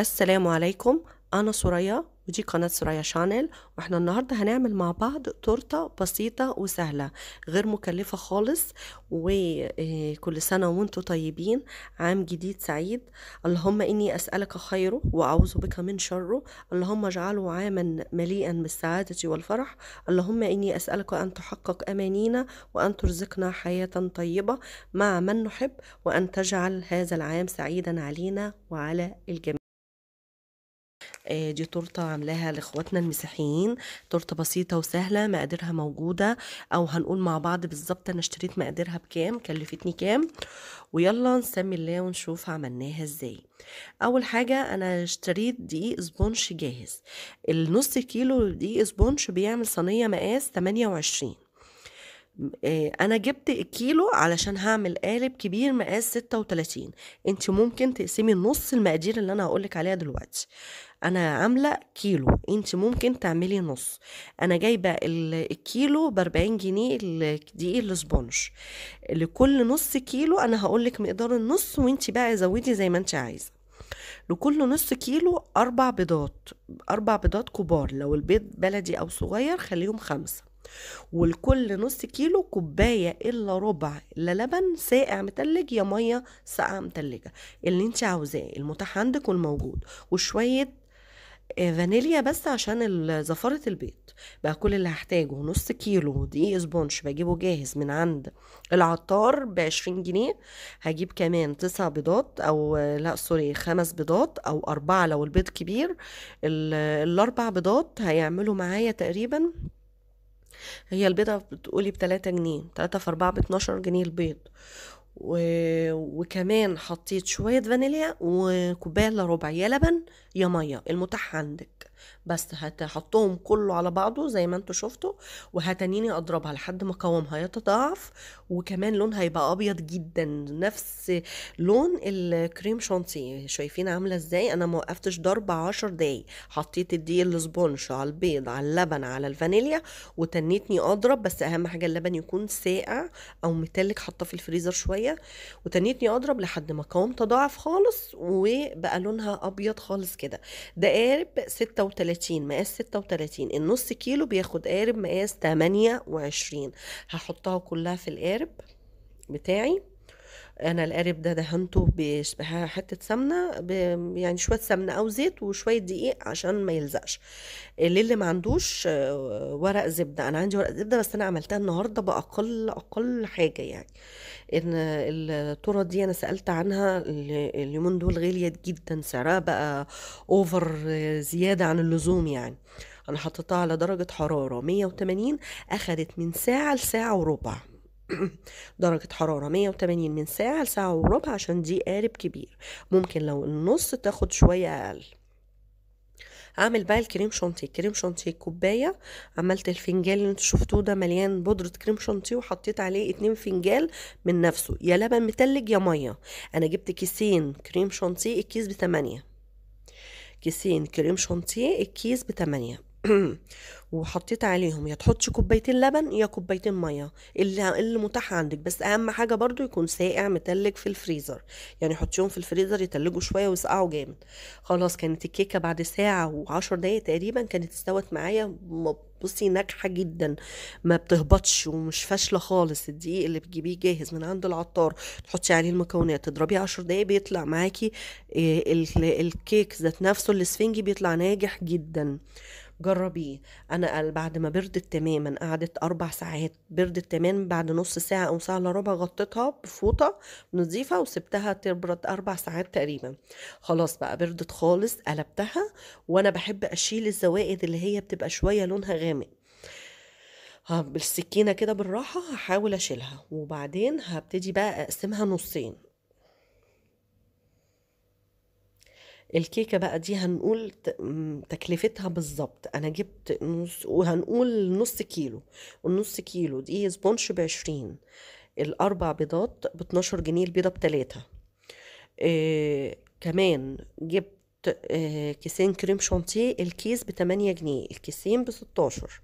السلام عليكم أنا سوريا ودي قناة سوريا شانل واحنا النهاردة هنعمل مع بعض تورتة بسيطة وسهلة غير مكلفة خالص وكل آه، سنة وانتم طيبين عام جديد سعيد اللهم إني أسألك خيره وأعوذ بك من شره اللهم اجعله عاما مليئا بالسعادة والفرح اللهم إني أسألك أن تحقق أمانينا وأن ترزقنا حياة طيبة مع من نحب وأن تجعل هذا العام سعيدا علينا وعلى الجميع آه، دي تورته عاملاها لاخواتنا المسيحيين تورته بسيطه وسهله مقاديرها موجوده او هنقول مع بعض بالظبط انا اشتريت مقاديرها بكام كلفتني كام ويلا نسمي الله ونشوف عملناها ازاي اول حاجه انا اشتريت دقيق سبونش جاهز النص كيلو دقيق سبونش بيعمل صينيه مقاس 28 آه، انا جبت كيلو علشان هعمل قالب كبير مقاس 36 انت ممكن تقسمي نص المقادير اللي انا هقولك عليها دلوقتي انا عامله كيلو انت ممكن تعملي نص انا جايبه الكيلو باربعين جنيه الدقيق الاسبونج لكل نص كيلو انا هقولك مقدار النص وانت بقى زودي زي ما انت عايزه لكل نص كيلو أربع بيضات أربع بيضات كبار لو البيض بلدي أو صغير خليهم خمسة ولكل نص كيلو كوباية إلا ربع لا لبن ساقع متلج يا مية ساقعة متلجة اللي انت عاوزاه المتاح عندك والموجود وشوية آه، فانيليا بس عشان زفارة البيض بقى كل اللي هحتاجه نص كيلو دقيق سبونش بجيبه جاهز من عند العطار بعشرين جنيه هجيب كمان تسع بيضات او لا سوري خمس بيضات او اربعة لو البيض كبير الاربع بيضات هيعملوا معايا تقريبا هي البيضة بتقولي بتلاتة جنيه تلاتة في اربعة باتناشر جنيه البيض و... وكمان حطيت شوية فانيليا وكوباية الا ربع يا لبن يا ميه المتاح عندك بس هتحطهم كله على بعضه زي ما انتوا شفتوا وهتنيني اضربها لحد ما قوامها يتضاعف وكمان لونها يبقى ابيض جدا نفس لون الكريم شانتيه شايفين عامله ازاي انا ما وقفتش ضرب 10 دقايق حطيت الدقيق الاسبونش على البيض على اللبن على الفانيليا وتنيتني اضرب بس اهم حاجه اللبن يكون ساقع او متلك حاطه في الفريزر شويه وتنيتني اضرب لحد ما قوام تضاعف خالص وبقى لونها ابيض خالص كده ده قارب 36 مقاس 36 النص كيلو بياخد قارب مقاس 28 هحطها كلها في القارب بتاعي انا القارب ده دهنته بشبه حته سمنه يعني شويه سمنه او زيت وشويه دقيق عشان ما يلزقش للي ما عندوش آه، ورق زبده انا عندي ورق زبده بس انا عملتها النهارده باقل اقل حاجه يعني ان التره دي انا سالت عنها اليومين دول غاليه جدا سعرها بقى اوفر زياده عن اللزوم يعني انا حطيتها على درجه حراره 180 اخدت من ساعه لساعه وربع درجة حرارة 180 من ساعة لساعة وربع عشان دي قارب كبير ممكن لو النص تاخد شوية أقل اعمل بقى الكريم شانتيه كريم شانتيه كوبايه عملت الفنجان اللي انتوا شفتوه ده مليان بودره كريم شانتيه وحطيت عليه اتنين فنجان من نفسه يا لبن متلج يا ميه انا جبت كيسين كريم شانتيه الكيس بثمانية كيسين كريم شانتيه الكيس بثمانية وحطيت عليهم يا تحطش كوبايتين لبن يا كوبايتين ميه اللي اللي متاح عندك بس اهم حاجه برضو يكون ساقع متلج في الفريزر يعني حطيهم في الفريزر يتلجوا شويه ويسقعوا جامد خلاص كانت الكيكه بعد ساعه وعشر دقايق تقريبا كانت استوت معايا بصي ناجحه جدا ما بتهبطش ومش فاشله خالص الدقيق اللي بتجيبيه جاهز من عند العطار تحطي عليه المكونات تضربيه عشر دقايق بيطلع معاكي آه، الكيك ذات نفسه الاسفنجي بيطلع ناجح جدا جربيه انا قال بعد ما بردت تماما قعدت اربع ساعات بردت تماما بعد نص ساعه او ساعه الا ربع غطيتها بفوطه نظيفه وسبتها تبرد اربع ساعات تقريبا خلاص بقى بردت خالص قلبتها وانا بحب اشيل الزوائد اللي هي بتبقى شويه لونها غامق بالسكينة كده بالراحة هحاول أشيلها وبعدين هبتدي بقى أقسمها نصين الكيكه بقى دي هنقول تكلفتها بالظبط انا جبت نص وهنقول نص كيلو النص كيلو دي سبونش بعشرين الاربع بيضات باتناشر جنيه البيضه بتلاتة آه كمان جبت آه، كيسين كريم شانتيه الكيس بتمانية جنيه الكيسين بستاشر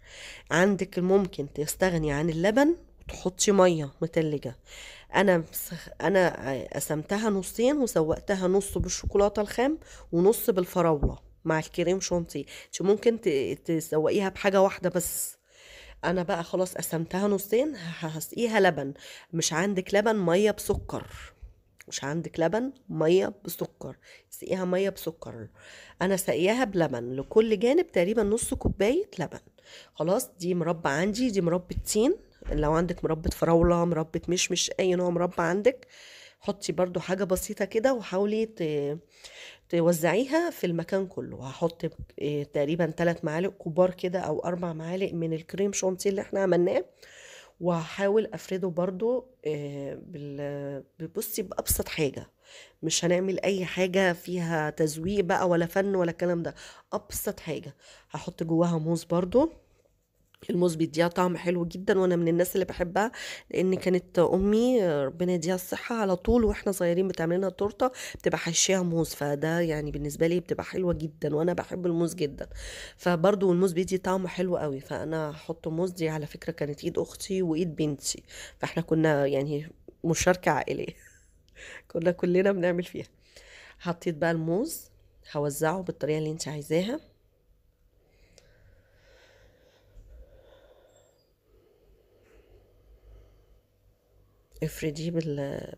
عندك ممكن تستغني عن اللبن وتحطي ميه متلجه انا انا قسمتها نصين وسوقتها نص بالشوكولاته الخام ونص بالفراوله مع الكريم شونتي انت ممكن تسوقيها بحاجه واحده بس انا بقى خلاص قسمتها نصين هسقيها لبن مش عندك لبن ميه بسكر مش عندك لبن ميه بسكر سقيها ميه بسكر انا سقيها بلبن لكل جانب تقريبا نص كوبايه لبن خلاص دي مربى عندي دي مربى التين لو عندك مربى فراوله مربى مشمش اي نوع مربى عندك حطي برضو حاجه بسيطه كده وحاولي توزعيها في المكان كله هحط تقريبا ثلاث معالق كبار كده او أربع معالق من الكريم شونتي اللي احنا عملناه وهحاول افرده برضو بصي بابسط حاجه مش هنعمل اي حاجه فيها تزويق بقى ولا فن ولا الكلام ده ابسط حاجه هحط جواها موز برضو الموز بيديها طعم حلو جدا وانا من الناس اللي بحبها لان كانت امي ربنا يديها الصحه على طول واحنا صغيرين بتعمل لنا تورته بتبقى حشيها موز فده يعني بالنسبه لي بتبقى حلوه جدا وانا بحب الموز جدا فبرضو الموز بيدي طعم حلو قوي فانا هحط موز دي على فكره كانت ايد اختي وايد بنتي فاحنا كنا يعني مشاركه عائليه كنا كلنا بنعمل فيها حطيت بقى الموز هوزعه بالطريقه اللي انت عايزاها افرديه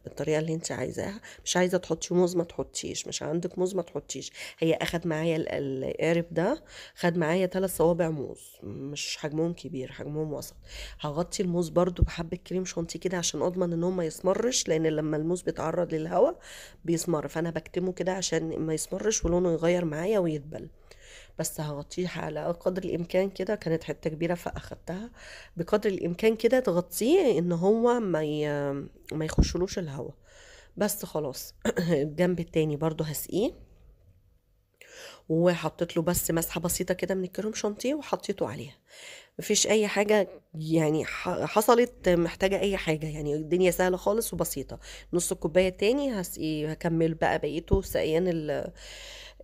بالطريقه اللي انت عايزاها مش عايزه تحطي موز ما تحطيش مش عندك موز ما تحطيش هي اخد معايا القارب ده خد معايا ثلاث صوابع موز مش حجمهم كبير حجمهم وسط هغطي الموز برده بحبه كريم شانتيه كده عشان اضمن ان هو ما يسمرش لان لما الموز بيتعرض للهواء بيسمر فانا بكتمه كده عشان ما يسمرش ولونه يغير معايا ويدبل بس هغطيه على قدر الامكان كده كانت حته كبيره فاخدتها بقدر الامكان كده تغطيه ان هو ما ي... ما يخشلوش الهواء بس خلاص الجنب التاني برضو هسقيه وحطيت له بس مسحه بسيطه كده من الكريم شانتيه وحطيته عليها مفيش اي حاجه يعني حصلت محتاجه اي حاجه يعني الدنيا سهله خالص وبسيطه نص الكوبايه التاني هسقي هكمل بقى بقيته سقيان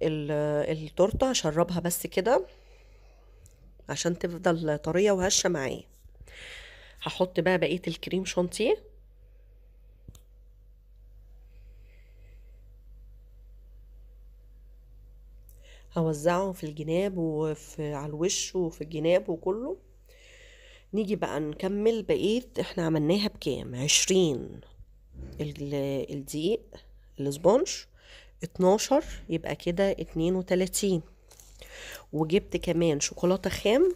التورته هشربها بس كده عشان تفضل طريه وهشه معايا هحط بقى بقيه الكريم شانتيه هوزعه في الجناب وفي على الوش وفي الجناب وكله نيجي بقى نكمل بقيه احنا عملناها بكام عشرين الدقيق الاسبونج 12 يبقى كده 32 وجبت كمان شوكولاته خام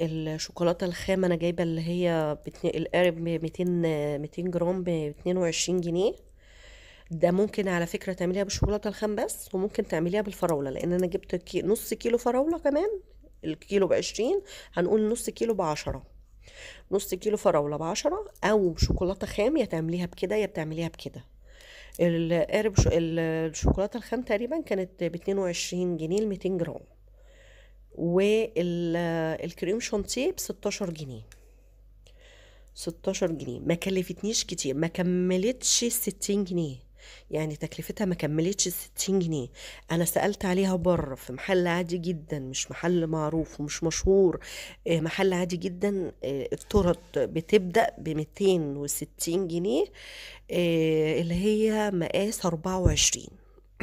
الشوكولاته الخام انا جايبه اللي هي القارب ميتين 200 جرام ب 22 جنيه ده ممكن على فكره تعمليها بالشوكولاته الخام بس وممكن تعمليها بالفراوله لان انا جبت كي نص كيلو فراوله كمان الكيلو بعشرين هنقول نص كيلو بعشرة نص كيلو فراوله بعشرة او شوكولاته خام يا تعمليها بكده يا بتعمليها بكده القارب الشوكولاته الخام تقريبا كانت ب 22 جنيه ل 200 جرام والكريم شانتيه ب 16 جنيه 16 جنيه ما كلفتنيش كتير ما كملتش 60 جنيه يعني تكلفتها ما كملتش 60 جنيه انا سالت عليها بره في محل عادي جدا مش محل معروف ومش مشهور آه، محل عادي جدا آه، الطرد بتبدا ب 260 جنيه آه، اللي هي مقاس 24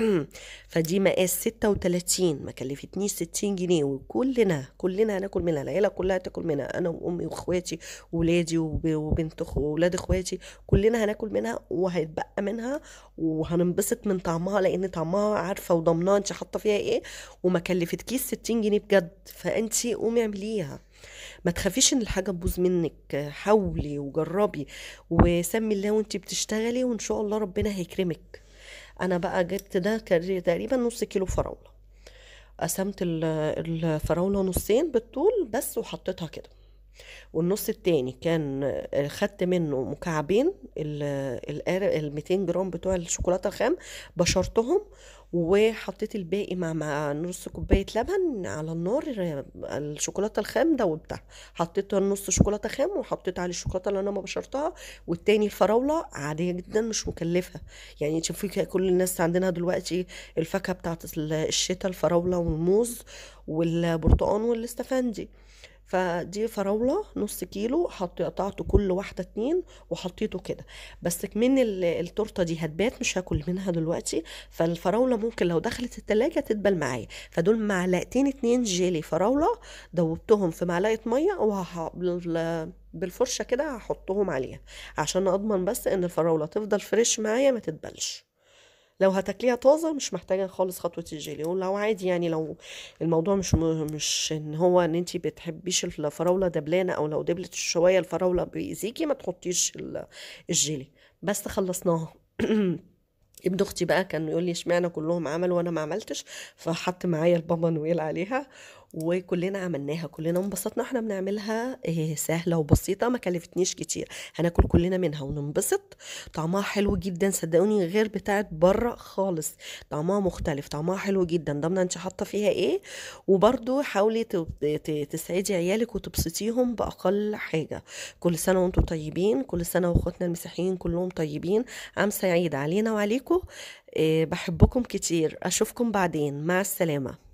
فدي مقاس 36 ما كلفتنيش 60 جنيه وكلنا كلنا هناكل منها العيله كلها هتاكل منها انا وامي واخواتي وولادي وبنت وولاد اخواتي كلنا هناكل منها وهيتبقى منها وهننبسط من طعمها لان طعمها عارفه وضمنها انت حاطه فيها ايه وما كلفتكيش 60 جنيه بجد فانت قومي اعمليها ما تخافيش ان الحاجه تبوظ منك حاولي وجربي وسمي الله وانت بتشتغلي وان شاء الله ربنا هيكرمك انا بقى جبت ده تقريبا نص كيلو فراوله قسمت الفراوله نصين بالطول بس وحطيتها كده والنص التاني كان آه، خدت منه مكعبين ال 200 جرام بتوع الشوكولاته الخام بشرتهم وحطيت الباقي مع مع نص كوبايه لبن على النار آه، الشوكولاته الخام وبتاع حطيت نص شوكولاته خام وحطيت عليه الشوكولاته اللي انا ما بشرتها والتاني الفراوله عاديه جدا مش مكلفه يعني شوفي كل الناس عندنا دلوقتي الفاكهه بتاعت الشتاء الفراوله والموز والبرتقال والاستفندي فدي فراولة نص كيلو حطي قطعت كل واحدة اتنين وحطيته كده بس من التورتة دي هتبات مش هاكل منها دلوقتي فالفراولة ممكن لو دخلت التلاجة تتبل معايا فدول معلقتين اتنين جيلي فراولة دوبتهم في معلقة مية بالفرشة كده هحطهم عليها عشان اضمن بس ان الفراولة تفضل فريش معايا ما تتبلش لو هتاكليها طازه مش محتاجه خالص خطوه الجيلي ولو عادي يعني لو الموضوع مش م... مش ان هو ان انت بتحبيش الفراوله دبلانه او لو دبلت شويه الفراوله بيزيكي ما تحطيش الجيلي بس خلصناها ابن اختي بقى كان يقول لي اشمعنى كلهم عملوا وانا ما عملتش فحط معايا البابا نويل عليها وكلنا عملناها كلنا انبسطنا احنا بنعملها آه، سهله وبسيطه ما كلفتنيش كتير هناكل كلنا منها وننبسط طعمها حلو جدا صدقوني غير بتاعت بره خالص طعمها مختلف طعمها حلو جدا ضامنه انت حاطه فيها ايه وبرده حاولي تسعدي عيالك وتبسطيهم باقل حاجه كل سنه وانتم طيبين كل سنه واخواتنا المسيحيين كلهم طيبين عام سعيد علينا وعليكم آه، بحبكم كتير اشوفكم بعدين مع السلامه